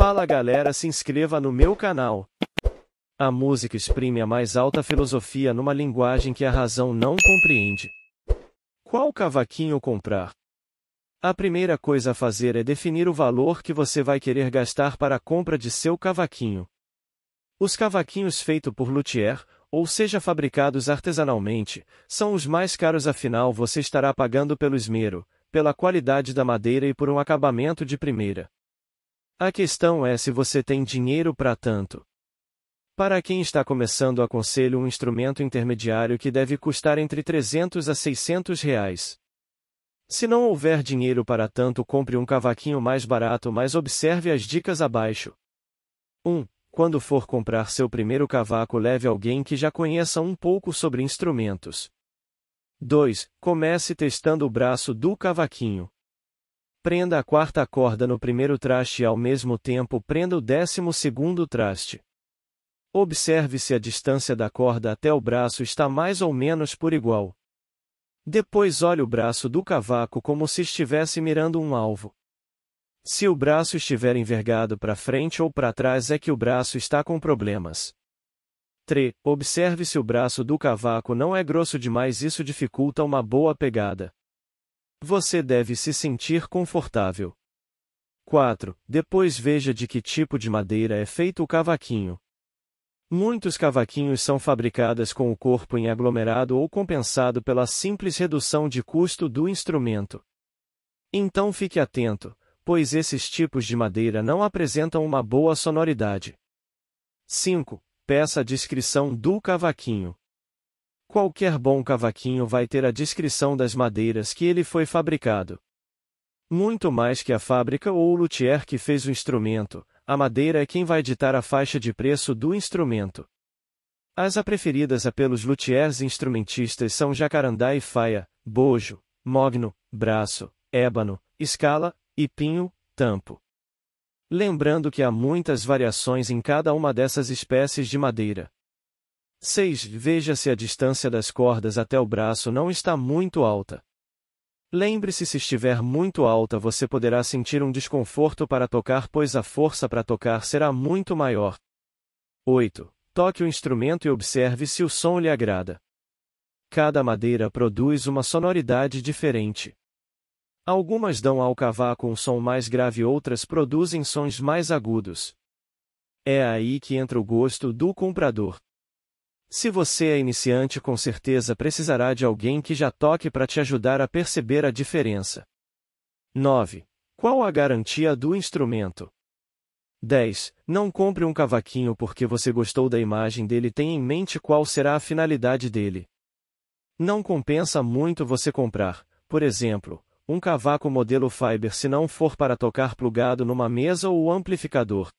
Fala galera, se inscreva no meu canal. A música exprime a mais alta filosofia numa linguagem que a razão não compreende. Qual cavaquinho comprar? A primeira coisa a fazer é definir o valor que você vai querer gastar para a compra de seu cavaquinho. Os cavaquinhos feitos por luthier, ou seja fabricados artesanalmente, são os mais caros afinal você estará pagando pelo esmero, pela qualidade da madeira e por um acabamento de primeira. A questão é se você tem dinheiro para tanto. Para quem está começando, aconselho um instrumento intermediário que deve custar entre 300 a 600 reais. Se não houver dinheiro para tanto, compre um cavaquinho mais barato, mas observe as dicas abaixo. 1. Um, quando for comprar seu primeiro cavaco, leve alguém que já conheça um pouco sobre instrumentos. 2. Comece testando o braço do cavaquinho. Prenda a quarta corda no primeiro traste e ao mesmo tempo prenda o décimo segundo traste. Observe se a distância da corda até o braço está mais ou menos por igual. Depois olhe o braço do cavaco como se estivesse mirando um alvo. Se o braço estiver envergado para frente ou para trás é que o braço está com problemas. 3. Observe se o braço do cavaco não é grosso demais, isso dificulta uma boa pegada. Você deve se sentir confortável. 4. Depois veja de que tipo de madeira é feito o cavaquinho. Muitos cavaquinhos são fabricados com o corpo em aglomerado ou compensado pela simples redução de custo do instrumento. Então fique atento, pois esses tipos de madeira não apresentam uma boa sonoridade. 5. Peça a descrição do cavaquinho. Qualquer bom cavaquinho vai ter a descrição das madeiras que ele foi fabricado. Muito mais que a fábrica ou o luthier que fez o instrumento, a madeira é quem vai ditar a faixa de preço do instrumento. As preferidas a pelos luthiers e instrumentistas são jacarandá e faia, bojo, mogno, braço, ébano, escala, e pinho, tampo. Lembrando que há muitas variações em cada uma dessas espécies de madeira. 6. Veja se a distância das cordas até o braço não está muito alta. Lembre-se se estiver muito alta você poderá sentir um desconforto para tocar pois a força para tocar será muito maior. 8. Toque o instrumento e observe se o som lhe agrada. Cada madeira produz uma sonoridade diferente. Algumas dão ao cavaco um som mais grave outras produzem sons mais agudos. É aí que entra o gosto do comprador. Se você é iniciante, com certeza precisará de alguém que já toque para te ajudar a perceber a diferença. 9. Qual a garantia do instrumento? 10. Não compre um cavaquinho porque você gostou da imagem dele tenha em mente qual será a finalidade dele. Não compensa muito você comprar, por exemplo, um cavaco modelo Fiber se não for para tocar plugado numa mesa ou amplificador,